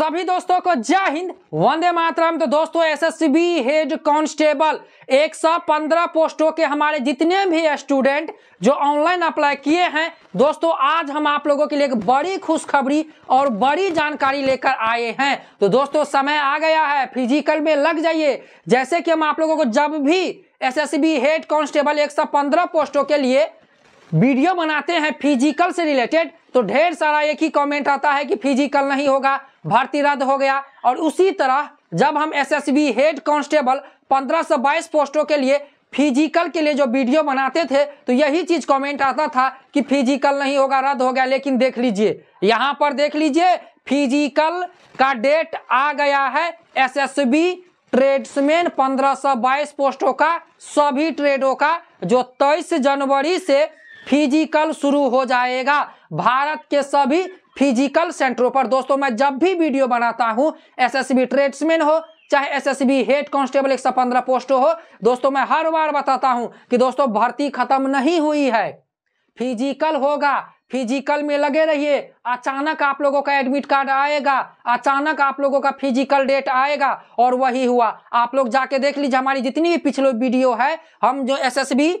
सभी दोस्तों को जय हिंद वंदे मातरम तो दोस्तों बी हेड कांस्टेबल 115 पोस्टों के हमारे जितने भी स्टूडेंट जो ऑनलाइन अप्लाई किए हैं दोस्तों आज हम आप लोगों के लिए एक बड़ी खुशखबरी और बड़ी जानकारी लेकर आए हैं तो दोस्तों समय आ गया है फिजिकल में लग जाइए जैसे कि हम आप लोगों को जब भी बी हेड सौ पंद्रह पोस्टों के लिए वीडियो बनाते हैं फिजिकल से रिलेटेड तो ढेर सारा एक ही कमेंट आता है कि फिजिकल नहीं होगा भर्ती रद्द हो गया और उसी तरह जब हम एसएसबी हेड कांस्टेबल 15 से 22 पोस्टों के लिए फिजिकल के लिए जो वीडियो बनाते थे तो यही चीज कमेंट आता था कि फिजिकल नहीं होगा रद्द हो गया लेकिन देख लीजिए यहां पर देख लीजिए फिजिकल का डेट आ गया है एसएसबी ट्रेड्समैन बाईस पोस्टों का सभी ट्रेडों का जो 23 जनवरी से फिजिकल शुरू हो जाएगा भारत के सभी फिजिकल सेंटरों पर दोस्तों मैं जब भी वीडियो बनाता हूं एसएसबी ट्रेड्समैन हो चाहे एसएसबी हेड कांस्टेबल एक सौ पंद्रह पोस्ट हो दोस्तों मैं हर बार बताता हूं कि दोस्तों भर्ती खत्म नहीं हुई है फिजिकल होगा फिजिकल में लगे रहिए अचानक आप लोगों का एडमिट कार्ड आएगा अचानक आप लोगों का फिजिकल डेट आएगा और वही हुआ आप लोग जाके देख लीजिए हमारी जितनी भी पिछले वीडियो है हम जो एसएसबी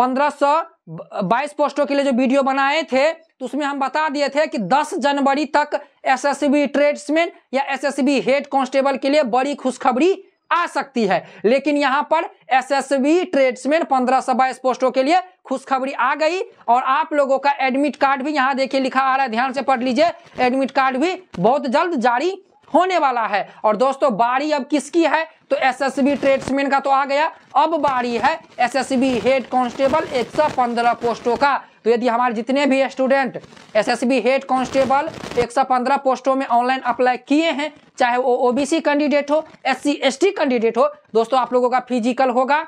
बाईस पोस्टों के लिए जो वीडियो बनाए थे तो उसमें हम बता दिए थे कि 10 जनवरी तक एसएसबी ट्रेड्समैन या एसएसबी हेड कांस्टेबल के लिए बड़ी खुशखबरी आ सकती है लेकिन यहाँ पर एसएसबी ट्रेड्समैन पंद्रह सौ बाईस पोस्टों के लिए खुशखबरी आ गई और आप लोगों का एडमिट कार्ड भी यहाँ देखिए लिखा आ रहा है ध्यान से पढ़ लीजिए एडमिट कार्ड भी बहुत जल्द जारी होने वाला है और दोस्तों बारी अब किसकी है तो एसएसबी ट्रेड्समैन का तो आ गया अब बारी है एसएसबी हेड कांस्टेबल 115 पोस्टों का तो यदि हमारे जितने भी स्टूडेंट एसएसबी हेड कांस्टेबल 115 पोस्टों में ऑनलाइन अप्लाई किए हैं चाहे वो ओबीसी कैंडिडेट हो एससी टी कैंडिडेट हो दोस्तों आप लोगों का फिजिकल होगा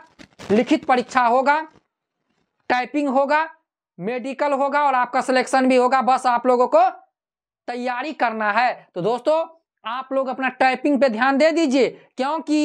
लिखित परीक्षा होगा टाइपिंग होगा मेडिकल होगा और आपका सिलेक्शन भी होगा बस आप लोगों को तैयारी करना है तो दोस्तों आप लोग अपना टाइपिंग पे ध्यान दे दीजिए क्योंकि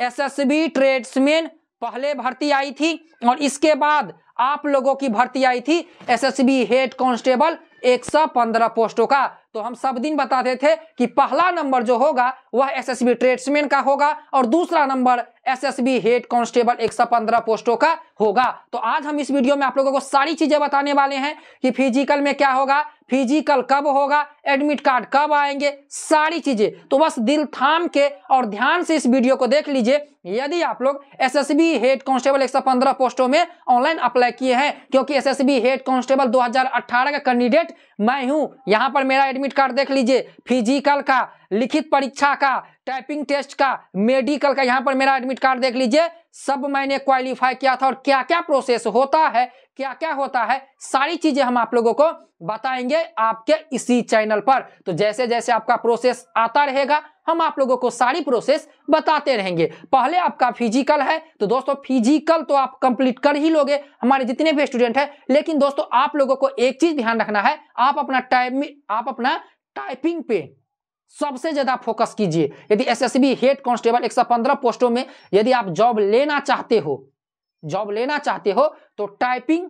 एसएसबी ट्रेड्समैन पहले भर्ती आई थी और इसके बाद आप लोगों की भर्ती आई थी एसएसबी हेड कांस्टेबल 115 पोस्टों का तो हम सब दिन बताते थे कि पहला नंबर जो होगा वह एसएसबी ट्रेड्समैन का होगा और दूसरा नंबर एसएसबी हेड कांस्टेबल 115 पोस्टों का होगा तो आज हम इस वीडियो में आप लोगों को सारी चीजें बताने वाले हैं कि फिजिकल में क्या होगा फिजिकल कब होगा एडमिट कार्ड कब आएंगे सारी चीजें तो बस दिल थाम के और ध्यान से इस वीडियो को देख लीजिए यदि आप लोग एसएसबी हेड कांस्टेबल 115 पोस्टों में ऑनलाइन अप्लाई किए हैं क्योंकि एसएसबी हेड कांस्टेबल 2018 का कैंडिडेट मैं हूं यहां पर मेरा एडमिट कार्ड देख लीजिए फिजिकल का लिखित परीक्षा का टाइपिंग टेस्ट का मेडिकल का यहां पर मेरा एडमिट कार्ड देख लीजिए सब मैंने क्वालिफाई किया था और क्या क्या प्रोसेस होता है क्या क्या होता है सारी चीजें हम आप लोगों को बताएंगे आपके इसी चैनल पर तो जैसे जैसे आपका प्रोसेस आता रहेगा हम आप लोगों को सारी प्रोसेस बताते रहेंगे पहले आपका फिजिकल है तो दोस्तों फिजिकल तो आप कंप्लीट कर ही लोगे हमारे जितने भी स्टूडेंट हैं लेकिन दोस्तों आप लोगों को एक चीज ध्यान रखना है आप अपना टाइम आप अपना टाइपिंग पे सबसे ज़्यादा फोकस कीजिए यदि एसएसबी हेड कांस्टेबल 115 पोस्टों में यदि आप जॉब लेना चाहते हो जॉब लेना चाहते हो तो टाइपिंग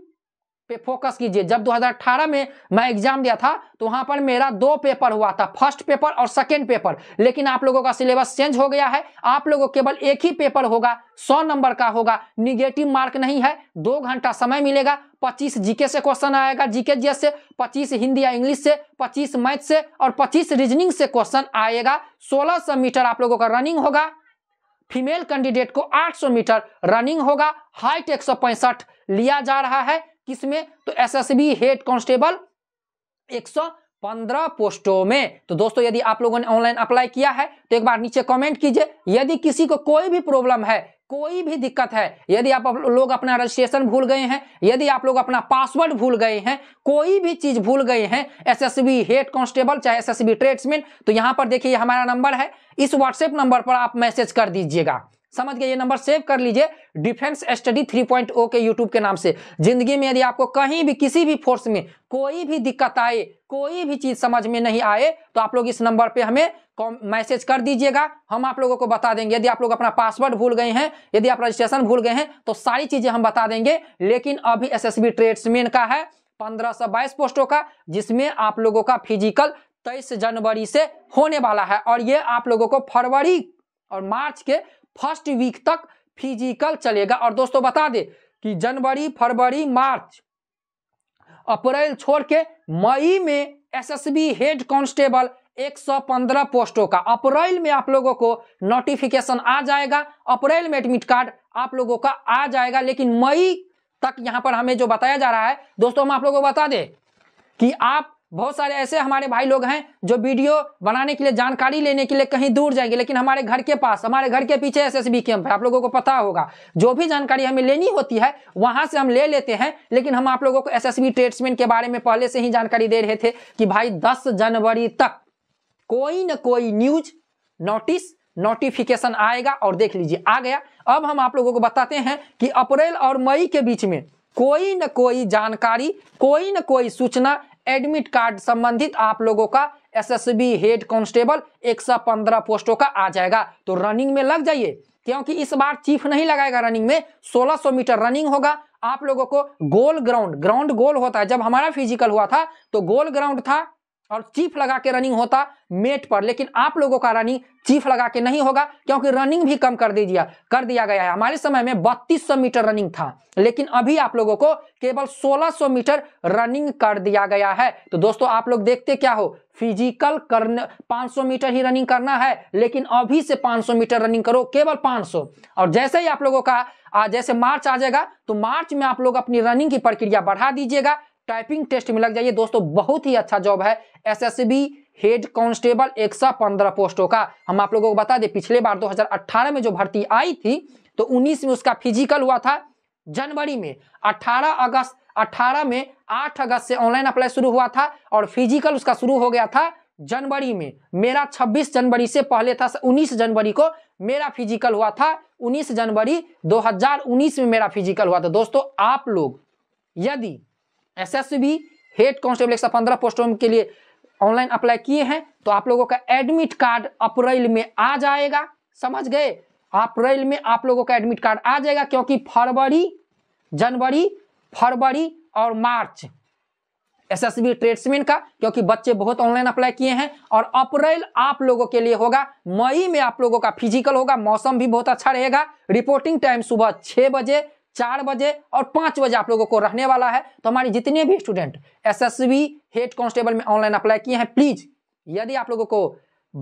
पे फोकस कीजिए जब 2018 में मैं एग्जाम दिया था तो वहां पर मेरा दो पेपर हुआ था फर्स्ट पेपर और सेकेंड पेपर लेकिन आप लोगों का सिलेबस चेंज हो गया है आप लोगों केवल एक ही पेपर होगा सौ नंबर का होगा निगेटिव मार्क नहीं है दो घंटा समय मिलेगा पच्चीस जीके से क्वेश्चन आएगा जीके जीएस से पच्चीस हिंदी या इंग्लिश से पच्चीस मैथ से और पच्चीस रीजनिंग से क्वेश्चन आएगा सोलह सौ मीटर आप लोगों का रनिंग होगा फीमेल कैंडिडेट को 800 मीटर रनिंग होगा हाइट एक लिया जा रहा है किसमें तो एसएसबी हेड कांस्टेबल 115 पोस्टों में तो दोस्तों यदि आप लोगों ने ऑनलाइन अप्लाई किया है तो एक बार नीचे कमेंट कीजिए यदि किसी को कोई भी प्रॉब्लम है कोई भी दिक्कत है यदि आप लोग अपना रजिस्ट्रेशन भूल गए हैं यदि आप लोग अपना पासवर्ड भूल गए हैं कोई भी चीज भूल गए हैं एसएसबी हेड कांस्टेबल चाहे एसएसबी ट्रेड्समैन तो यहां पर देखिए हमारा नंबर है इस व्हाट्सएप नंबर पर आप मैसेज कर दीजिएगा समझ गए ये नंबर सेव कर लीजिए defence study three point O के यूट्यूब के नाम से जिंदगी में यदि आपको कहीं भी किसी भी फोर्स में कोई भी दिक्कत आए कोई भी चीज समझ में नहीं आए तो आप लोग इस नंबर पे हमें मैसेज कर दीजिएगा हम आप लोगों को बता देंगे यदि आप लोग अपना पासवर्ड भूल गए हैं यदि आप रजिस्ट्रेशन भूल गए हैं तो सारी चीज़ें हम बता देंगे लेकिन अभी एस एस ट्रेड्समैन का है पंद्रह सौ बाईस पोस्टों का जिसमें आप लोगों का फिजिकल तेईस जनवरी से होने वाला है और ये आप लोगों को फरवरी और मार्च के फर्स्ट वीक तक फिजिकल चलेगा और दोस्तों बता दे कि जनवरी फरवरी मार्च अप्रैल छोड़ के मई में एसएसबी हेड कांस्टेबल 115 पोस्टों का अप्रैल में आप लोगों को नोटिफिकेशन आ जाएगा अप्रैल में एडमिट कार्ड आप लोगों का आ जाएगा लेकिन मई तक यहां पर हमें जो बताया जा रहा है दोस्तों हम आप लोगों को बता दें कि आप बहुत सारे ऐसे हमारे भाई लोग हैं जो वीडियो बनाने के लिए जानकारी लेने के लिए कहीं दूर जाएंगे लेकिन हमारे घर के पास हमारे घर के पीछे एस एस बी कैंप है आप लोगों को पता होगा जो भी जानकारी हमें लेनी होती है वहां से हम ले लेते हैं लेकिन हम आप लोगों को एस एस बी ट्रेड्समैन के बारे में पहले से ही जानकारी दे रहे थे कि भाई दस जनवरी तक कोई ना कोई न्यूज नोटिस नोटिफिकेशन आएगा और देख लीजिए आ गया अब हम आप लोगों को बताते हैं कि अप्रैल और मई के बीच में कोई ना कोई जानकारी कोई ना कोई सूचना एडमिट कार्ड संबंधित आप लोगों का एसएसबी हेड कांस्टेबल 115 पोस्टों का आ जाएगा तो रनिंग में लग जाइए क्योंकि इस बार चीफ नहीं लगाएगा रनिंग में 1600 मीटर रनिंग होगा आप लोगों को गोल ग्राउंड ग्राउंड गोल होता है जब हमारा फिजिकल हुआ था तो गोल ग्राउंड था और चीफ लगा के रनिंग होता मेट पर लेकिन आप लोगों का रनिंग चीफ लगा के नहीं होगा क्योंकि रनिंग भी कम कर दीजिए कर दिया गया है हमारे समय में 3200 मीटर रनिंग था लेकिन अभी आप लोगों को केवल 1600 मीटर रनिंग कर दिया गया है तो दोस्तों आप लोग देखते क्या हो फिजिकल करने 500 मीटर ही रनिंग करना है लेकिन अभी से 500 मीटर रनिंग करो केवल 500 और जैसे ही आप लोगों का जैसे मार्च आ जाएगा तो मार्च में आप लोग अपनी रनिंग की प्रक्रिया बढ़ा दीजिएगा टाइपिंग टेस्ट में लग जाइए दोस्तों बहुत ही अच्छा जॉब है एसएसबी हेड कांस्टेबल पंद्रह पोस्टों का हम आप लोगों को बता दें पिछले बार 2018 में जो भर्ती आई थी तो 19 में उसका फिजिकल हुआ था जनवरी में 18 अगस्त 18 में 8 अगस्त से ऑनलाइन अप्लाई शुरू हुआ था और फिजिकल उसका शुरू हो गया था जनवरी में मेरा 26 जनवरी से पहले था 19 जनवरी को मेरा फिजिकल हुआ था 19 जनवरी 2019 में मेरा फिजिकल हुआ था दोस्तों आप लोग यदि एसएसबी हेड कांस्टेबल एक सौ पंद्रह पोस्टों के लिए ऑनलाइन अप्लाई किए हैं तो आप लोगों का एडमिट कार्ड अप्रैल में आ जाएगा समझ गए अप्रैल में आप लोगों का एडमिट कार्ड आ जाएगा क्योंकि फरवरी जनवरी फरवरी और मार्च एसएसबी ट्रेड्समैन का क्योंकि बच्चे बहुत ऑनलाइन अप्लाई किए हैं और अप्रैल आप लोगों के लिए होगा मई में आप लोगों का फिजिकल होगा मौसम भी बहुत अच्छा रहेगा रिपोर्टिंग टाइम सुबह छह बजे चार बजे और पाँच बजे आप लोगों को रहने वाला है तो हमारे जितने भी स्टूडेंट एसएसबी हेड कांस्टेबल में ऑनलाइन अप्लाई किए हैं प्लीज़ यदि आप लोगों को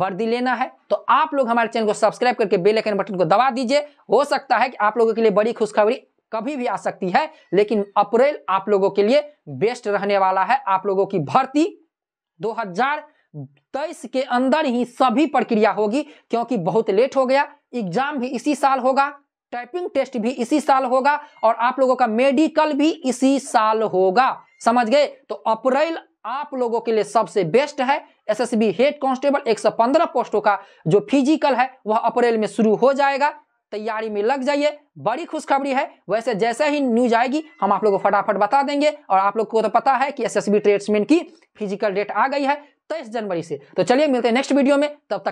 वर्दी लेना है तो आप लोग हमारे चैनल को सब्सक्राइब करके बेल आइकन बटन को दबा दीजिए हो सकता है कि आप लोगों के लिए बड़ी खुशखबरी कभी भी आ सकती है लेकिन अप्रैल आप लोगों के लिए बेस्ट रहने वाला है आप लोगों की भर्ती दो तेईस के अंदर ही सभी प्रक्रिया होगी क्योंकि बहुत लेट हो गया एग्जाम भी इसी साल होगा टाइपिंग टेस्ट भी इसी साल होगा और आप लोगों का मेडिकल भी इसी साल होगा समझ गए तो अप्रैल आप लोगों के लिए सबसे बेस्ट है एसएसबी हेड कांस्टेबल 115 पोस्टों का जो फिजिकल है वह अप्रैल में शुरू हो जाएगा तैयारी में लग जाइए बड़ी खुशखबरी है वैसे जैसे ही न्यूज आएगी हम आप लोगों को फटाफट बता देंगे और आप लोग को तो पता है कि बी ट्रेड्समैन की फिजिकल डेट आ गई है तेईस जनवरी से तो चलिए मिलते हैं नेक्स्ट वीडियो में तब तक